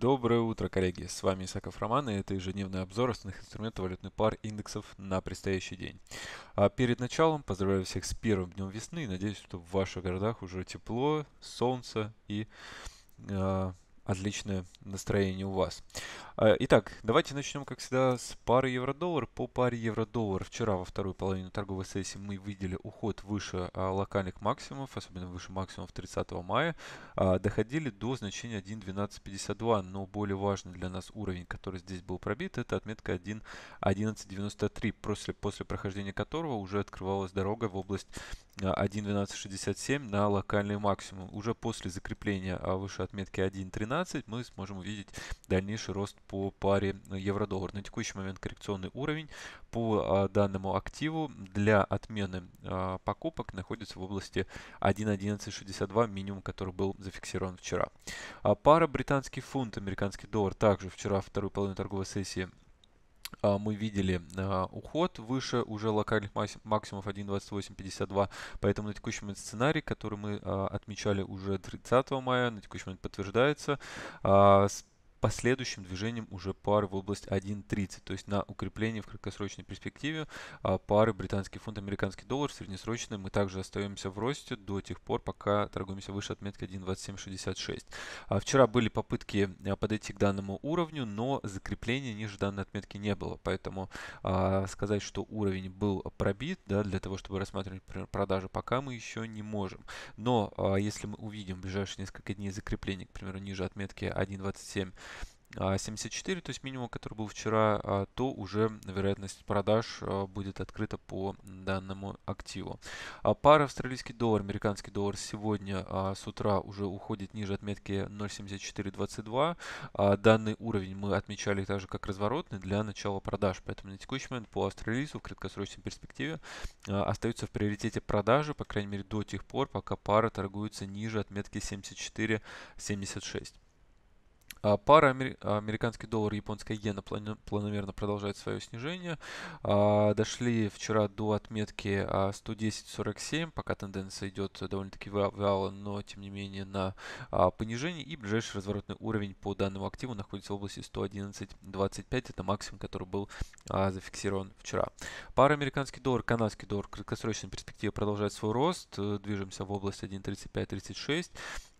Доброе утро, коллеги! С вами Исаков Роман, и это ежедневный обзор основных инструментов валютных пар индексов на предстоящий день. А перед началом поздравляю всех с первым днем весны. Надеюсь, что в ваших городах уже тепло, солнце и э, отличное настроение у вас. А, итак, давайте начнем, как всегда, с пары евро-доллар. По паре евро-доллар вчера во вторую половину торговой сессии мы видели уход выше а, локальных максимумов, особенно выше максимумов 30 мая. А, доходили до значения 1.1252, но более важный для нас уровень, который здесь был пробит, это отметка 1.1193, после, после прохождения которого уже открывалась дорога в область 1.1267 э, на локальный максимум. Уже после закрепления а, выше отметки 1.13 мы сможем увидеть дальнейший рост по паре э, евро-доллар. На текущий момент коррекционный уровень по а, данному активу для отмены а, покупок находится в области 1.1162, минимум, который был зафиксирован вчера. Пара британский фунт, американский доллар также вчера вторую половину торговой сессии а, мы видели а, уход выше уже локальных максимумов 1.2852, поэтому на текущий момент сценарий, который мы а, отмечали уже 30 мая, на текущий момент подтверждается последующим движением уже пары в область 1.30, то есть на укрепление в краткосрочной перспективе а, пары британский фунт, американский доллар в среднесрочной мы также остаемся в росте до тех пор, пока торгуемся выше отметки 1.2766. А, вчера были попытки а, подойти к данному уровню, но закрепления ниже данной отметки не было, поэтому сказать, что уровень был пробит да, для того, чтобы рассматривать продажи, пока мы еще не можем. Но если мы увидим в ближайшие несколько дней закрепление, к примеру, ниже отметки 1.27 74, а, то есть минимум, который был вчера, а, то уже вероятность продаж а, будет открыта по данному активу. Пара австралийский доллар, американский доллар сегодня с утра уже уходит ниже отметки 0.7422. Данный уровень мы отмечали также как разворотный для начала продаж, поэтому на текущий момент по австралийцу в краткосрочной перспективе остаются в приоритете продажи, по крайней мере до тех пор, пока пара торгуется ниже отметки 74.76. А пара американский доллар, японская иена планомерно продолжает свое снижение. А, дошли вчера до отметки 110.47, а, пока тенденция идет довольно-таки вяло, но тем не менее на понижение. И ближайший разворотный уровень по данному активу находится в области 111.25. Это максимум, который был зафиксирован вчера. Пара американский доллар, канадский доллар, краткосрочной перспективе продолжает свой рост. Движемся в область 135.36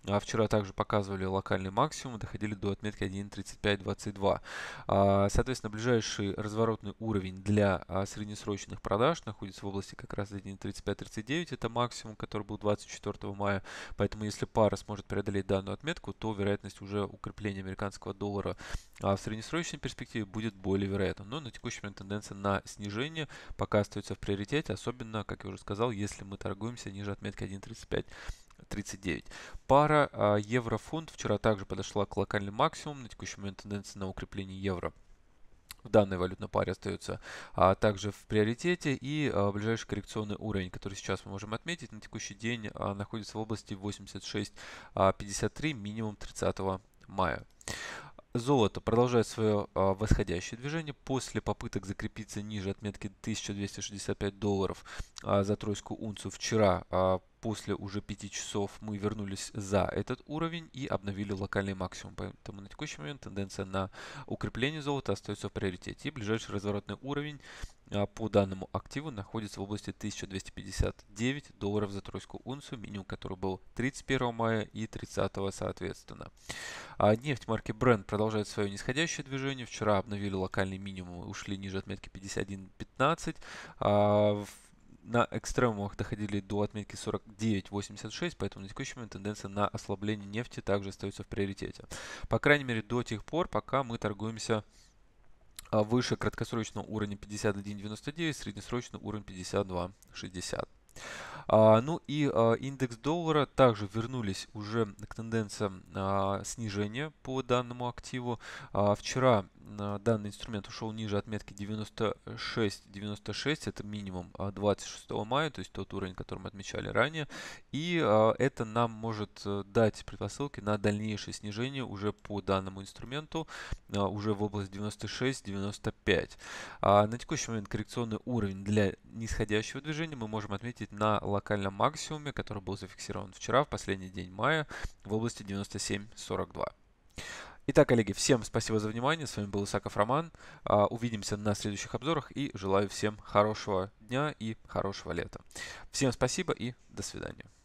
а вчера также показывали локальный максимум, доходили до отметки 1.3522. А, соответственно, ближайший разворотный уровень для а, среднесрочных продаж находится в области как раз 1.3539. Это максимум, который был 24 мая. Поэтому, если пара сможет преодолеть данную отметку, то вероятность уже укрепления американского доллара а, в среднесрочной перспективе будет более вероятна. Но на текущий момент тенденция на снижение пока остается в приоритете, особенно, как я уже сказал, если мы торгуемся ниже отметки 1.35. 39. Пара а, евро-фунт вчера также подошла к локальным максимумам. На текущий момент тенденция на укрепление евро в данной валютной паре остается а, также в приоритете. И а, ближайший коррекционный уровень, который сейчас мы можем отметить, на текущий день а, находится в области 86.53, а, минимум 30 мая. Золото продолжает свое а, восходящее движение. После попыток закрепиться ниже отметки 1265 долларов а, за тройскую унцию вчера а, после уже 5 часов мы вернулись за этот уровень и обновили локальный максимум. Поэтому на текущий момент тенденция на укрепление золота остается в приоритете. И ближайший разворотный уровень а, по данному активу находится в области 1259 долларов за тройскую унцию, минимум который был 31 мая и 30 соответственно. А нефть марки Brent продолжает свое нисходящее движение. Вчера обновили локальный минимум и ушли ниже отметки 51.15. А на экстремумах доходили до отметки 49.86, поэтому на текущий момент тенденция на ослабление нефти также остается в приоритете. По крайней мере, до тех пор, пока мы торгуемся а, выше краткосрочного уровня 51.99, среднесрочный уровень 52.60. А, ну и а, индекс доллара также вернулись уже к тенденциям а, снижения по данному активу. А, вчера данный инструмент ушел ниже отметки 96.96, 96, это минимум 26 а мая, то есть тот уровень, который мы отмечали ранее. И а, это нам может э, дать предпосылки на дальнейшее снижение уже по данному инструменту, а, уже в область 96-95. На текущий момент коррекционный уровень для нисходящего движения мы можем отметить на локальном максимуме, который был зафиксирован вчера, в последний день мая, в области 97.42. Итак, коллеги, всем спасибо за внимание. С вами был Исаков Роман. А, увидимся на следующих обзорах и желаю всем хорошего дня и хорошего лета. Всем спасибо и до свидания.